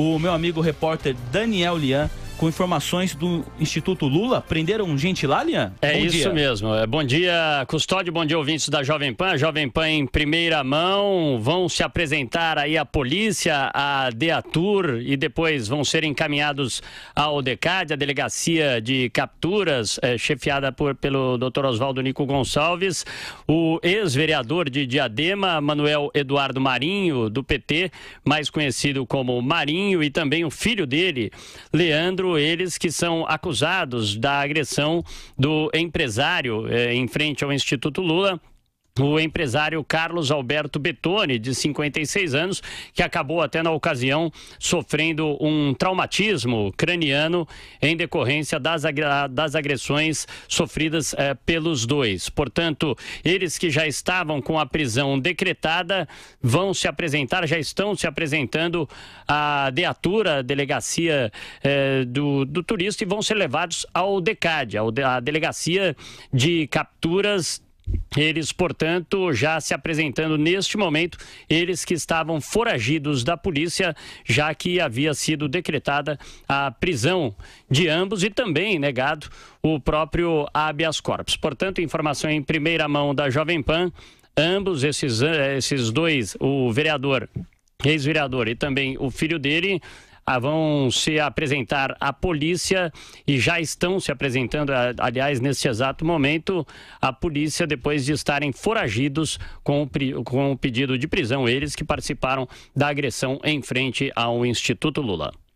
o meu amigo repórter Daniel Lian com informações do Instituto Lula. Prenderam gente lá, Lian? É bom isso dia. mesmo. É, bom dia, Custódio. Bom dia, ouvintes da Jovem Pan. Jovem Pan em primeira mão. Vão se apresentar aí a polícia, a Deatur e depois vão ser encaminhados ao DECAD, a Delegacia de Capturas, é, chefiada por, pelo Dr. Oswaldo Nico Gonçalves. O ex-vereador de Diadema, Manuel Eduardo Marinho, do PT, mais conhecido como Marinho, e também o filho dele, Leandro quatro eles que são acusados da agressão do empresário eh, em frente ao Instituto Lula o empresário Carlos Alberto Betoni, de 56 anos, que acabou até na ocasião sofrendo um traumatismo craniano em decorrência das, das agressões sofridas eh, pelos dois. Portanto, eles que já estavam com a prisão decretada vão se apresentar, já estão se apresentando à Deatura, a delegacia eh, do, do turista, e vão ser levados ao DECAD, à Delegacia de Capturas eles, portanto, já se apresentando neste momento, eles que estavam foragidos da polícia, já que havia sido decretada a prisão de ambos e também negado o próprio habeas corpus. Portanto, informação em primeira mão da Jovem Pan, ambos esses, eh, esses dois, o vereador ex-vereador e também o filho dele ah, vão se apresentar à polícia e já estão se apresentando, aliás, nesse exato momento, à polícia depois de estarem foragidos com o, com o pedido de prisão, eles que participaram da agressão em frente ao Instituto Lula.